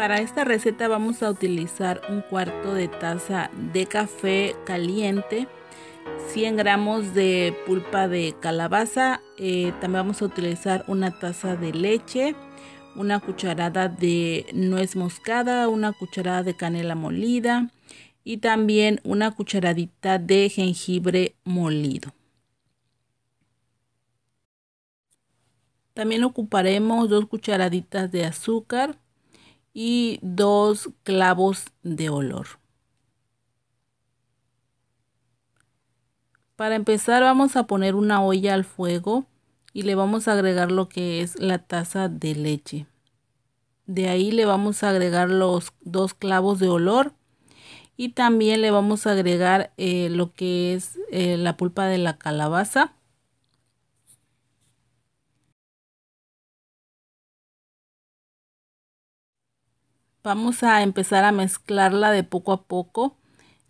Para esta receta vamos a utilizar un cuarto de taza de café caliente, 100 gramos de pulpa de calabaza, eh, también vamos a utilizar una taza de leche, una cucharada de nuez moscada, una cucharada de canela molida y también una cucharadita de jengibre molido. También ocuparemos dos cucharaditas de azúcar y dos clavos de olor. Para empezar vamos a poner una olla al fuego y le vamos a agregar lo que es la taza de leche. De ahí le vamos a agregar los dos clavos de olor y también le vamos a agregar eh, lo que es eh, la pulpa de la calabaza Vamos a empezar a mezclarla de poco a poco.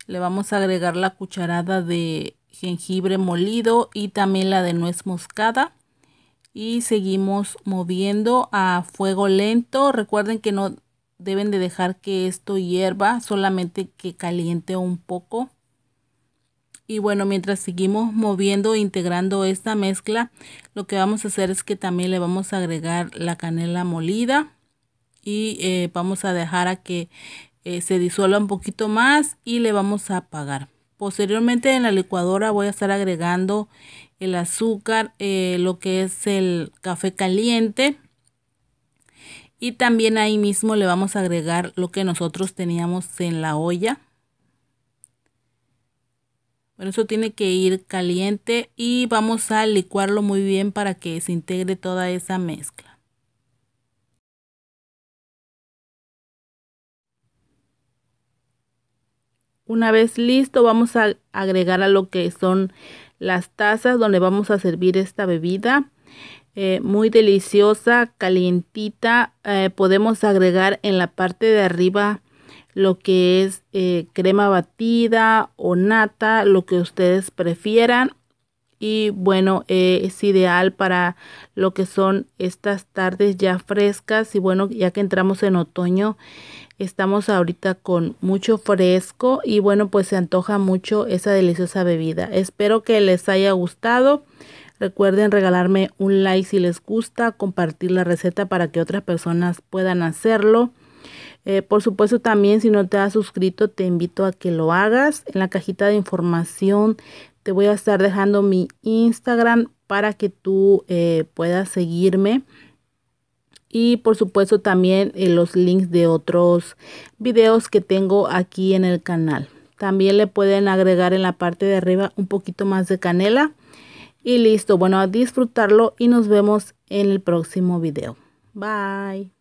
Le vamos a agregar la cucharada de jengibre molido y también la de nuez moscada. Y seguimos moviendo a fuego lento. Recuerden que no deben de dejar que esto hierva, solamente que caliente un poco. Y bueno, mientras seguimos moviendo, e integrando esta mezcla, lo que vamos a hacer es que también le vamos a agregar la canela molida y eh, vamos a dejar a que eh, se disuelva un poquito más y le vamos a apagar. Posteriormente en la licuadora voy a estar agregando el azúcar, eh, lo que es el café caliente. Y también ahí mismo le vamos a agregar lo que nosotros teníamos en la olla. Bueno, eso tiene que ir caliente y vamos a licuarlo muy bien para que se integre toda esa mezcla. Una vez listo, vamos a agregar a lo que son las tazas donde vamos a servir esta bebida. Eh, muy deliciosa, calientita. Eh, podemos agregar en la parte de arriba lo que es eh, crema batida o nata, lo que ustedes prefieran. Y bueno, es ideal para lo que son estas tardes ya frescas. Y bueno, ya que entramos en otoño, Estamos ahorita con mucho fresco y bueno, pues se antoja mucho esa deliciosa bebida. Espero que les haya gustado. Recuerden regalarme un like si les gusta, compartir la receta para que otras personas puedan hacerlo. Eh, por supuesto también si no te has suscrito te invito a que lo hagas. En la cajita de información te voy a estar dejando mi Instagram para que tú eh, puedas seguirme y por supuesto también eh, los links de otros videos que tengo aquí en el canal. También le pueden agregar en la parte de arriba un poquito más de canela. Y listo, bueno, a disfrutarlo y nos vemos en el próximo video. Bye.